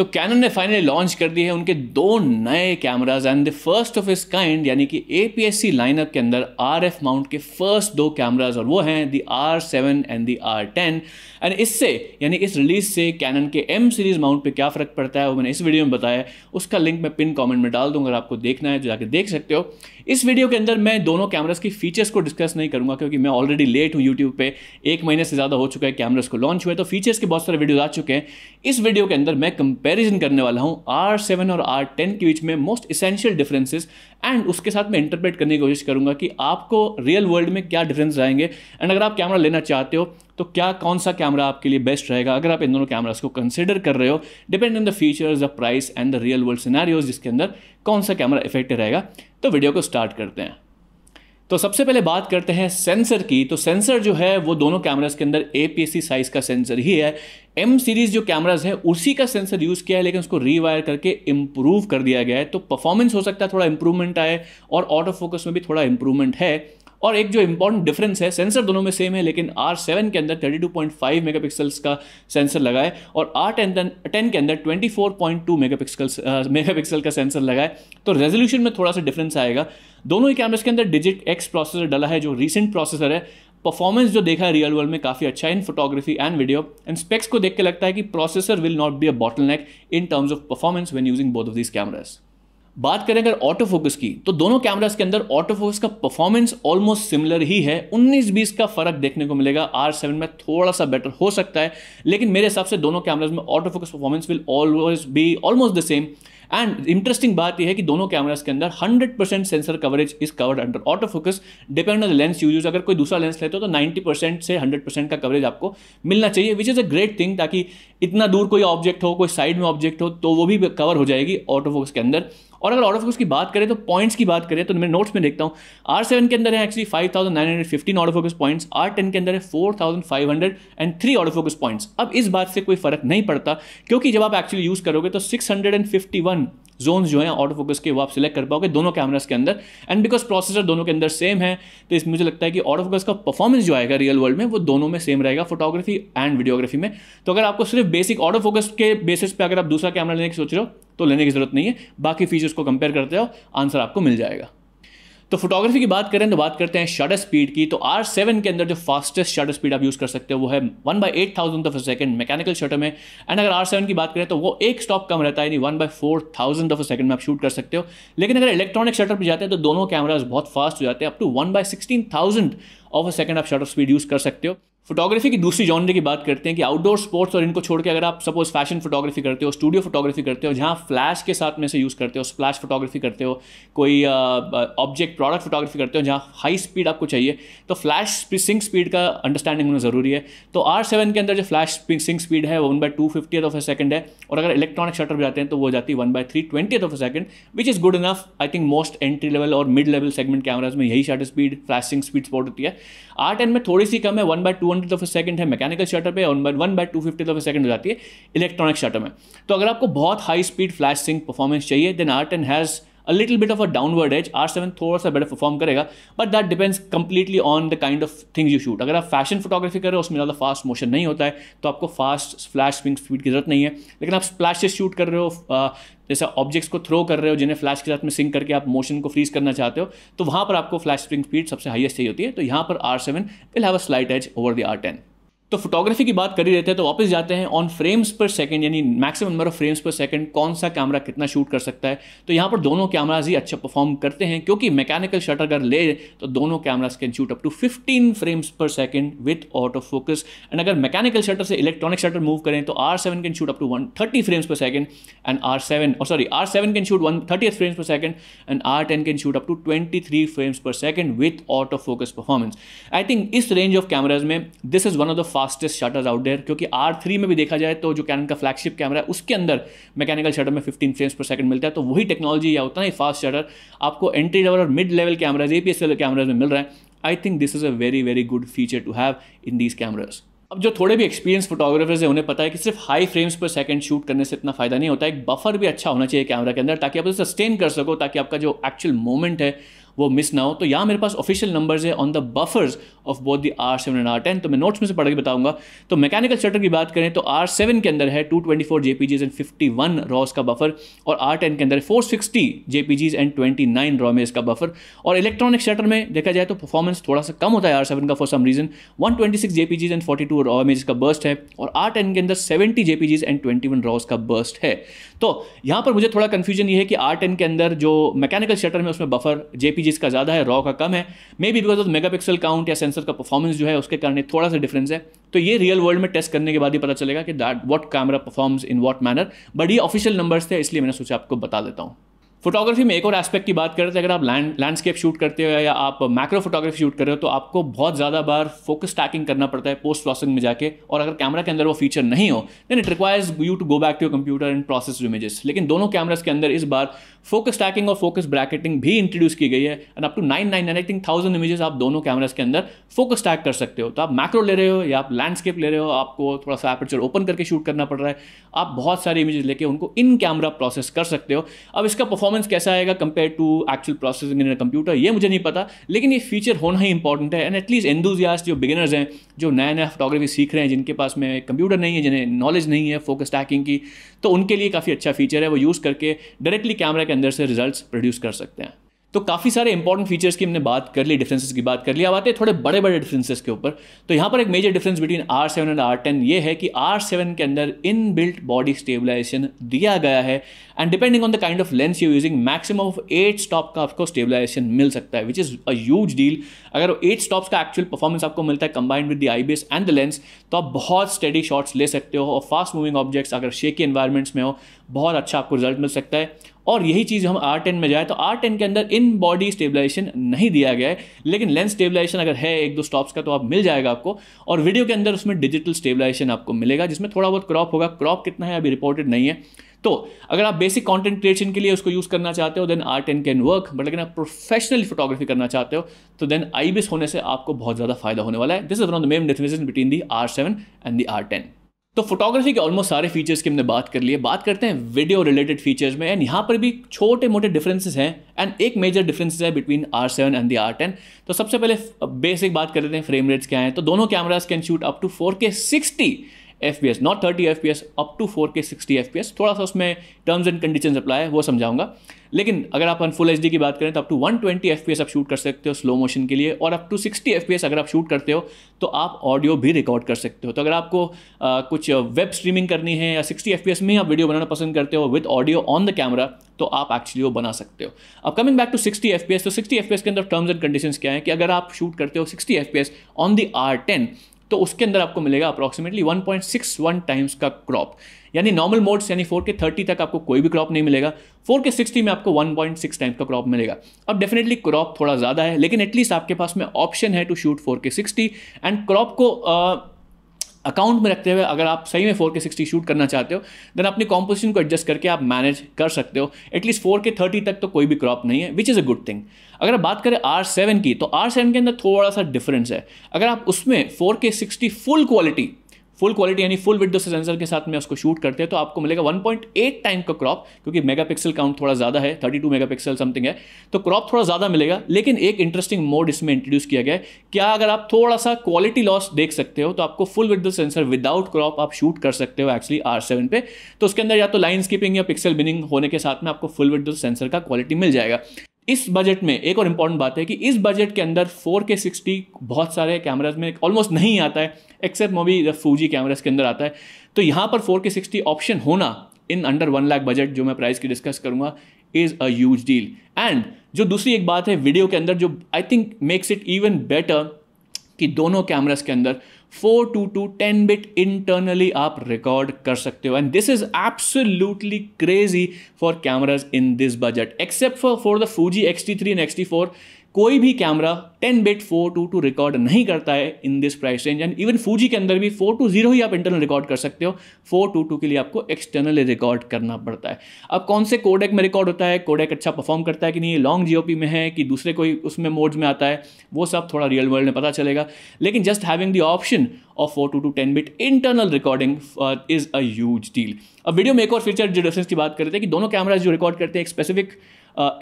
तो कैनन ने finally launch कर दी है उनके दो नए cameras and the first of इस काइंड यानी कि A P S C lineup के अंदर आर एफ माउंट के फर्स्ट दो कैमराज और वो हैं the R seven and the R ten and इससे यानी इस रिलीज से कैनन के एम सीरीज माउंट पर क्या फ़र्क पड़ता है वो मैंने इस वीडियो में बताया उसका लिंक मैं पिन कॉमेंट में डाल दूँगा अगर आपको देखना है तो जाके देख सकते हो इस वीडियो के अंदर मैं दोनों कैमरास की फीचर्स को डिस्कस नहीं करूंगा क्योंकि मैं ऑलरेडी लेट हूं यूट्यूब पे एक महीने से ज़्यादा हो चुका है कैमरास को लॉन्च हुए तो फीचर्स के बहुत सारे वीडियो आ चुके हैं इस वीडियो के अंदर मैं कंपेरिजन करने वाला हूँ आर और आर के बीच में मोस्ट इसेंशियल डिफरेंसेस एंड उसके साथ मैं इंटरप्रेट करने की कोशिश करूँगा कि आपको रियल वर्ल्ड में क्या डिफरेंस आएंगे एंड अगर आप कैमरा लेना चाहते हो तो क्या कौन सा कैमरा आपके लिए बेस्ट रहेगा अगर आप इन दोनों कैमराज को कंसिडर कर रहे हो depend on the features the price and the real world scenarios जिसके अंदर कौन सा कैमरा इफेक्टिव रहेगा तो वीडियो को स्टार्ट करते हैं तो सबसे पहले बात करते हैं सेंसर की तो सेंसर जो है वो दोनों कैमरास के अंदर ए साइज का सेंसर ही है एम सीरीज़ जो कैमराज है उसी का सेंसर यूज़ किया है लेकिन उसको रीवायर करके इम्प्रूव कर दिया गया है तो परफॉर्मेंस हो सकता है थोड़ा इंप्रूवमेंट आए और आउट ऑफ फोकस में भी थोड़ा इम्प्रूवमेंट है और एक जो इंपॉर्टेंट डिफरेंस है सेंसर दोनों में सेम है लेकिन आर सेवन के अंदर thirty two point five mega pixels का सेंसर लगा है और आर टेन टेन के अंदर twenty four point two mega pixels mega pixel का सेंसर लगा है तो रेजोल्यूशन में थोड़ा सा डिफरेंस आएगा दोनों ही कैमरेज के अंदर डिजिट एक्स प्रोसेसर डला है जो रिसेंट प्रोसेसर है परफॉर्मेंस जो देखा है रियल वर्ल्ड में काफ़ी अच्छा है in photography and video and specs को देख के लगता है कि processor will not be a bottleneck in terms of performance when using both of these cameras बात करें अगर ऑटो फोकस की तो दोनों कैमरास के अंदर ऑटो फोकस का परफॉर्मेंस ऑलमोस्ट सिमिलर ही है 19-20 का फर्क देखने को मिलेगा आर सेवन में थोड़ा सा बेटर हो सकता है लेकिन मेरे हिसाब से दोनों कैमरास में auto focus performance will always be almost the same and interesting बात यह है कि दोनों कैमराज के अंदर 100 percent sensor coverage is covered under autofocus depend on the lens use अगर कोई दूसरा लेंस लेते हो तो 90 परसेंट से 100 परसेंट का कवरेज आपको मिलना चाहिए which is a great thing ताकि इतना दूर कोई ऑब्जेक्ट हो कोई साइड में ऑब्जेक्ट हो तो वो भी कवर हो जाएगी ऑटो फोकस के अंदर और अगर ऑर्डर फोकस की बात करें तो पॉइंट्स की बात करें तो मैं नोट्स में देखता हूँ आर सेवन के अंदर है actually five thousand nine hundred fifteen autofocus points R ten के अंदर है four thousand five hundred and three autofocus points अब इस बात से कोई फर्क नहीं पड़ता क्योंकि जब आप एक्चुअली यूज़ करोगे तो six hundred and fifty one zone जो हैं ऑटो फोकस के वो आप सिलेक्ट कर पाओगे दोनों कैमराज के अंदर एंड बिकॉज प्रोसेसर दोनों के अंदर सेम है तो इस मुझे लगता है कि ऑटो फोकस का परफॉर्मेंस जो आएगा रियल वर्ल्ड में वो दोनों में सेम रहेगा फोटोग्राफी एंड वीडियोग्राफी में तो अगर आपको सिर्फ बेसिक ऑटो फोकस के बेसिस पर अगर आप दूसरा कैमरा लेने की सोच रहे हो तो लेने की जरूरत नहीं है बाकी फीचर्स को कंपेयर करते हो आंसर आपको मिल जाएगा तो फोटोग्राफी की बात करें तो बात करते हैं शटर स्पीड की तो आर सेवन के अंदर जो फास्टेस्ट शटर स्पीड आप यूज़ कर सकते हो वो है one by eight thousand of a second mechanical shutter में एंड अगर आर सेवन की बात करें तो वो एक स्टॉप कम रहता है यानी one by four thousand of a second में आप शूट कर सकते हो लेकिन अगर इलेक्ट्रॉनिक शटर पर जाते हैं तो दोनों कैमराज बहुत फास्ट हो जाते हैं up to one by sixteen thousand of a second आप शटर स्पीड यूज़ कर सकते हो फोटोग्राफी की दूसरी जॉनरी की बात करते हैं कि आउटडोर स्पोर्ट्स और इनको छोड़ के अगर आप सपोज फैशन फोटोग्राफी करते हो स्टूडियो फोटोग्राफी करते हो जहाँ फ्लैश के साथ में से यूज़ करते हो फ्लैश फोटोग्राफी करते हो कोई ऑब्जेक्ट प्रोडक्ट फोटोग्राफी करते हो जहाँ हाई स्पीड आपको चाहिए तो फ्लैश सिंक स्पीड का अंडरस्टैंडिंग होना ज़रूरी है तो आर सेवन के अंदर जो फ्लैश सिंक स्पीड है one by two fifty of a second है और अगर इलेक्ट्रॉनिक शटर भी जाते हैं तो वो जाती है one by three twenty of a second which is good enough I think most entry level और मिड लेवल सेगमेंट कैमराज में यही shutter speed flash sync speed support होती है आर टेन में थोड़ी सी कम है one by two hundred of a second है मैकेनिकल शटर पे और one by two fifty of a second हो जाती है इलेक्ट्रॉनिक शटर में तो अगर आपको बहुत high speed flash sync performance चाहिए then R ten has a little bit of a downward edge R seven थोड़ा सा बेटर परफॉर्म करेगा but that depends completely on the kind of things you shoot अगर आप fashion photography कर रहे हो उसमें ज़्यादा फास्ट मोशन नहीं होता है तो आपको फास्ट फ्लैश स्विंग स्पीड की जरूरत नहीं है लेकिन आप स्प्लैशेस शूट कर रहे हो जैसे ऑब्जेक्ट्स को थ्रो कर रहे हो जिन्हें फ्लैश के साथ में सिंक करके आप मोशन को फ्रीज करना चाहते हो तो वहाँ पर आपको फ्लैश स्प्रिंग स्पीड सबसे हाइएस्ट चाहिए होती है तो यहाँ पर R seven will have a slight edge over the R ten तो फोटोग्राफी की बात कर ही रहते हैं तो वापस जाते हैं ऑन फ्रेम्स पर सेकंड यानी maximum number of frames per second कौन सा कैमरा कितना शूट कर सकता है तो यहाँ पर दोनों कैमराज ही अच्छा परफॉर्म करते हैं क्योंकि मैकेनिकल शटर अगर ले तो दोनों cameras can shoot up to 15 frames per second with out of focus and अगर मैकेनिकल शटर से इलेक्ट्रॉनिक शटर मूव करें तो R seven can shoot up to one thirty frames per second and R seven और sorry R seven can shoot one thirty frames per second and R ten can shoot up to twenty three frames per second with out of focus performance I think इस range of cameras में this is one of the fastest shutters out there क्योंकि R three में भी देखा जाए तो जो can का फ्लैगशिप कैमरा है उसके अंदर मैकेनिकल शटर में फिफ्टीन फ्रेम्स पर सेकंड मिलता है तो वही टेक्नोलॉजी या उतना ही फास्ट शटर आपको एंट्री लेवल और mid level cameras A P S cameras में मिल रहा है I think this is a very very good feature to have in these cameras अब जो थोड़े भी एक्सपीरियंस फोटोग्राफर्स हैं उन्हें पता है कि सिर्फ high frames per second shoot करने से इतना फायदा नहीं होता एक बफर भी अच्छा होना चाहिए कैमरा के अंदर ताकि आप उसे सस्टेन कर सको ताकि आपका जो एक्चुअल मोमेंट है वो मिस ना हो तो यहाँ मेरे पास ऑफिशियल नंबर्स है on the buffers of both the R seven and R ten तो मैं नोट्स में से पढ़ के बताऊंगा तो मैकेनिकल शटर की बात करें तो आर सेवन के अंदर है टू ट्वेंटी फोर जीज एंड फिफ्टी वन रॉस का बफर और आर टेन के अंदर है four sixty JPEGs and twenty nine raw में इसका बफर और इलेक्ट्रॉनिक शटर में देखा जाए तो परफॉर्मेंस थोड़ा सा कम होता है आर सेवन का for some reason one twenty six जीज एंड फोर्टी टू रॉ में इसका बर्स्ट है और आर टेन के अंदर सेवेंटी जीज एंड ट्वेंटी वन रॉस का बर्स्ट है तो यहाँ पर मुझे थोड़ा कन्फ्यूजन ये है कि आर टेन के अंदर जो मैकेनिकल शटर में उसमें बफर जेपी जेपीजी इसका ज़्यादा है रॉ का कम है maybe because of megapixel count या सेंसर का परफॉर्मेंस जो है उसके कारण थोड़ा सा डिफरेंस है तो ये रियल वर्ल्ड में टेस्ट करने के बाद ही पता चलेगा कि that what camera performs in what manner but ये ऑफिशियल नंबर्स थे इसलिए मैंने सोचा आपको बता देता हूँ फोटोग्राफी में एक और एस्पेक्ट की बात करें तो अगर आप लैंड लैंडस्केप शूट करते हो या आप मैक्रो फोटोग्राफी शूट कर रहे हो तो आपको बहुत ज़्यादा बार फोकस टैकिंग करना पड़ता है पोस्ट प्रोसेसिंग में जाके और अगर कैमरा के अंदर वो फीचर नहीं हो then it requires you to go back to computer and process images लेकिन दोनों कैमराज के अंदर इस बार फोकस टैकिंग और फोकस ब्रैकेटिंग भी इंट्रोड्यूस की गई है and up to nine nine I think thousand images आप दोनों कैमराज के अंदर फोकस टैक कर सकते हो तो आप मैक्रो ले रहे हो या आप लैंडस्केप ले रहे हो आपको थोड़ा सा एपर्चर ओपन करके शूट करना पड़ रहा है आप बहुत सारी इमेजेस लेके उनको इन कैमरा प्रोसेस कर सकते हो अब इसका परफॉर्म परफॉर्मेंस कैसा आएगा compare to actual processing in computer ये मुझे नहीं पता लेकिन ये फीचर होना ही इंपॉर्टेंट है एंड एटलीस्ट एंडूजियास्ट जो बिगिनर्स हैं जो नया नया फोटोग्राफी सीख रहे हैं जिनके पास में कंप्यूटर नहीं है जिन्हें नॉलेज नहीं है फोकस टैकिंग की तो उनके लिए काफ़ी अच्छा फीचर है वो यूज़ करके डायरेक्टली कैमरा के अंदर से रिजल्ट प्रोड्यूस कर सकते हैं तो काफ़ी सारे इंपॉर्टेंट फीचर्स की हमने बात कर ली डिफरेंसेस की बात कर ली अब आते हैं थोड़े बड़े बड़े डिफरेंसेस के ऊपर तो यहाँ पर एक major difference between R seven and R ten ये है कि आर सेवन के अंदर इन बिल्ट बॉडी स्टेबलाइजेशन दिया गया है and depending on the kind of lens you using maximum of eight stop का आपको स्टेबलाइजेशन मिल सकता है which is a huge deal अगर एट स्टॉप्स का एक्चुअल परफॉर्मेंस आपको मिलता है combined with the IBIS and the lens तो आप बहुत स्टडी शॉट्स ले सकते हो और फास्ट मूविंग ऑब्जेक्ट्स अगर शेकी इन्वायरमेंट्स में हो बहुत अच्छा आपको रिजल्ट मिल सकता है और यही चीज़ हम आर टेन में जाए तो आर टेन के अंदर इन बॉडी स्टेबलाइजेशन नहीं दिया गया है लेकिन लेंस स्टेबलाइजेशन अगर है एक दो स्टॉप्स का तो आप मिल जाएगा आपको और वीडियो के अंदर उसमें डिजिटल स्टेबलाइजेशन आपको मिलेगा जिसमें थोड़ा बहुत क्रॉप होगा क्रॉप कितना है अभी रिपोर्टेड नहीं है तो अगर आप बेसिक कंटेंट क्रिएशन के लिए उसको यूज़ करना चाहते हो then art and can work but अगर आप प्रोफेशनल फोटोग्राफी करना चाहते हो तो देन आईबिस होने से आपको बहुत ज़्यादा फायदा होने वाला है this is one of the main difference between the R seven and the R ten तो फोटोग्राफी के ऑलमोस्ट सारे फीचर्स की हमने बात कर ली है बात करते हैं वीडियो रिलेटेड फीचर्स में एंड यहाँ पर भी छोटे मोटे डिफरेंसेस हैं एंड एक मेजर डिफरेंसेस है between R seven and the R ten तो सबसे पहले बेसिक बात कर लेते हैं फ्रेम रेट्स क्या हैं तो दोनों cameras can shoot up to four K sixty F P S not thirty F P up to four K sixty F P S थोड़ा सा उसमें टर्म्स एंड कंडीशन अप्लाई है वो समझाऊंगा लेकिन अगर आप फुल एच डी की बात करें तो up to one twenty F P S आप शूट कर सकते हो स्लो मोशन के लिए और up to sixty F P S अगर आप शूट करते हो तो आप ऑडियो भी रिकॉर्ड कर सकते हो तो अगर आपको आ, कुछ वेब स्ट्रीमिंग करनी है या सिक्सटी एफ पी एस में आप वीडियो बनाना पसंद करते हो with audio on the camera तो आप एक्चुअली वो बना सकते हो अब coming back to sixty F P S तो सिक्सटी एफ पी एस के अंदर टर्म्स एंड कंडीशन क्या है कि अगर आप शूट करते हो sixty F P S on the R ten तो उसके अंदर आपको मिलेगा अप्रॉक्सीमेटली 1.61 टाइम्स का क्रॉप यानी नॉर्मल मोड्स यानी फोर के थर्टी तक आपको कोई भी क्रॉप नहीं मिलेगा फोर के सिक्सटी में आपको 1.6 टाइम्स का क्रॉप मिलेगा अब डेफिनेटली क्रॉप थोड़ा ज़्यादा है लेकिन एटलीस्ट आपके पास में ऑप्शन है to shoot four K sixty and crop को uh, अकाउंट में रखते हुए अगर आप सही में फोर के सिक्सटी शूट करना चाहते हो देन अपनी कॉम्पोजिशन को एडजस्ट करके आप मैनेज कर सकते हो एटलीस्ट फोर के थर्टी तक तो कोई भी क्रॉप नहीं है which is a good thing अगर आप बात करें आर सेवन की तो आर सेवन के अंदर थोड़ा सा डिफरेंस है अगर आप उसमें four K sixty full quality full quality यानी फुल विद सेंसर के साथ में उसको शूट करते हैं तो आपको मिलेगा 1.8 टाइम का क्रॉप क्योंकि मेगापिक्सल काउंट थोड़ा ज़्यादा है 32 मेगापिक्सल समथिंग है तो क्रॉप थोड़ा ज़्यादा मिलेगा लेकिन एक इंटरेस्टिंग मोड इसमें इंट्रोड्यूस किया गया है क्या अगर आप थोड़ा सा क्वालिटी लॉस देख सकते हो तो आपको full width sensor without crop आप शूट कर सकते हो एक्चुअली आर सेवन पे तो उसके अंदर या तो लाइन स्कीपिंग या पिक्सल बिनिंग होने के साथ में आपको फुल विद सेंसर का क्वालिटी मिल जाएगा इस बजट में एक और इंपॉर्टेंट बात है कि इस बजट के अंदर फोर के सिक्सटी बहुत सारे कैमराज में ऑलमोस्ट नहीं आता है एक्सेप्ट मोबी फूजी कैमराज के अंदर आता है तो यहाँ पर फोर के सिक्सटी ऑप्शन होना in under one lakh budget जो मैं प्राइस की डिस्कस करूंगा इज़ अ डील एंड जो दूसरी एक बात है वीडियो के अंदर जो I think makes it even better कि दोनों कैमराज के अंदर four two two ten bit internally आप रिकॉर्ड कर सकते हो and this is absolutely crazy for cameras in this budget except for for the Fuji G XT three and XT four कोई भी camera 10 bit four two two record नहीं करता है in this price range and even Fuji के अंदर भी to zero ही आप internal record कर सकते हो टू टू के लिए आपको एक्सटर्नल रिकॉर्ड करना पड़ता है अब कौन से कोडेक में रिकॉर्ड होता है कोडेक अच्छा परफॉर्म करता है कि नहीं लॉन्ग जी में है कि दूसरे कोई उसमें मोड्स में आता है वो सब थोड़ा रियल वर्ल्ड में पता चलेगा लेकिन just having the option of four two two ten bit internal recording is a huge deal अब वीडियो में एक और फीचर जो डिफरेंस की बात करते हैं कि दोनों कैमराज जो रिकॉर्ड करते हैं एक specific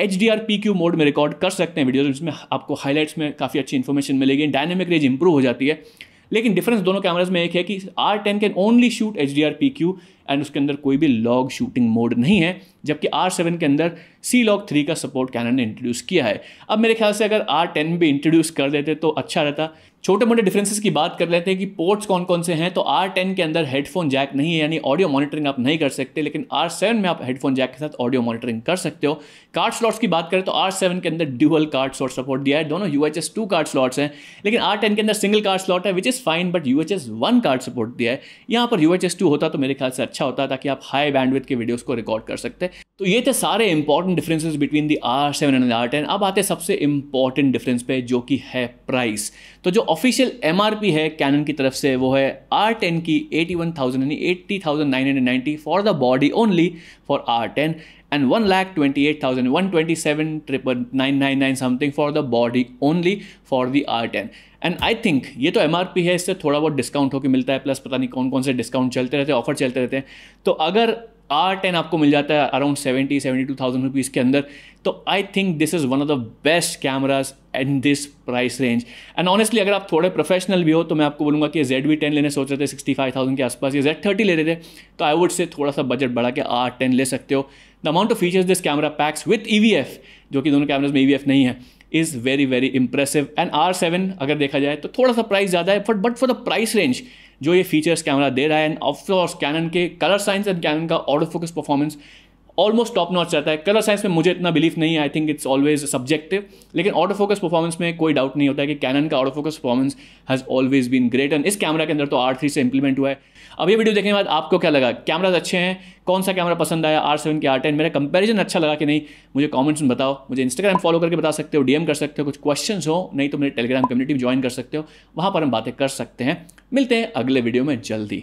H D R P Q mode में रिकॉर्ड कर सकते हैं वीडियो जिसमें आपको हाईलाइट्स में काफ़ी अच्छी इन्फॉर्मेशन मिलेगी डायनेमिक रेंज इंप्रूव हो जाती है लेकिन डिफरेंस दोनों कैमराज में एक है कि R ten can only shoot H D R P Q and उसके अंदर कोई भी लॉग शूटिंग मोड नहीं है जबकि आर सेवन के अंदर सी लॉग थ्री का सपोर्ट कैनन ने इंट्रोड्यूस किया है अब मेरे ख्याल से अगर आर टेन भी इंट्रोड्यूस कर देते तो अच्छा रहता छोटे मोटे डिफरेंसेस की बात कर लेते हैं कि पोर्ट्स कौन कौन से हैं तो आर टेन के अंदर हेडफोन जैक नहीं है यानी ऑडियो मॉनिटरिंग आप नहीं कर सकते लेकिन आर सेवन में आप हेडफोन जैक के साथ ऑडियो मॉनिटरिंग कर सकते हो कार्ड स्लॉट्स की बात करें तो आर सेवन के अंदर ड्यूअल कार्ड स्लॉट सपोर्ट दिया है दोनों U H S two card slots हैं लेकिन आर टेन के अंदर सिंगल कार्ड स्लॉट है which is fine but U H S one card support दिया है यहाँ पर यू एच एस टू होता तो मेरे ख्याल से अच्छा अच्छा होता है ताकि आप हाई बैंडविथ के वीडियोस को रिकॉर्ड कर सकते हैं तो ये थे सारे important differences between the R seven and R ten अब आते हैं सबसे इंपॉर्टेंट डिफरेंस पे जो कि है प्राइस तो जो ऑफिशियल एम है कैनन की तरफ से वो है आर टेन की एटी वन थाउजेंड यानी eighty thousand nine hundred ninety for the body only for R ten and 1,28,127,999 something for the body only for the R ten and I think ये तो M है इससे थोड़ा बहुत discount होकर मिलता है प्लस पता नहीं कौन कौन से डिस्काउंट चलते रहते हैं ऑफर चलते रहते हैं तो अगर आर टेन आपको मिल जाता है around seventy seventy two thousand rupees के अंदर तो I think this is one of the best cameras in this price range and honestly अगर आप थोड़े प्रोफेशनल भी हो तो मैं आपको बोलूँगा कि जेड वी टेन लेने सोच रहे थे सिक्सटी फाइव थाउजेंड के आसपास या जेड थर्टी ले रहे थे तो आई वुड से थोड़ा सा बजट बढ़ा के आर टेन ले सकते हो the amount of features this camera packs with ई जो कि दोनों कैमराज में ई e नहीं है is very very impressive and R seven अगर देखा जाए तो थोड़ा सा प्राइस ज़्यादा है but but for the price range जो ये फीचर्स कैमरा दे रहा है एंड ऑफकोर्स कैनन के कलर साइंस एंड कैनन का auto focus performance almost top notch रहता है कलर साइंस में मुझे इतना बिलीफ नहीं है I think it's always subjective लेकिन ऑटो फोकस परफॉर्मेंस में कोई डाउट नहीं होता है कि कैनन का auto focus performance has always been great and इस कैमरा के अंदर तो आर थ्री से इंप्लीमेंट हुआ है अब ये वीडियो देखने के बाद आपको क्या लगा कैमराज अच्छे हैं कौन सा कैमरा पसंद आया आर सेवन के आर टेन मेरा कंपेरिजन अच्छा लगा कि नहीं मुझे कॉमेंट्स में बताओ मुझे इंस्टाग्राम फॉलो करके बता सकते हो डीएम कर सकते हो कुछ क्वेश्चन हो नहीं तो मेरे टेलीग्राम कम्युनिटी ज्वाइन कर सकते हो वहाँ पर हम बातें कर सकते हैं मिलते हैं अगले वीडियो में जल्दी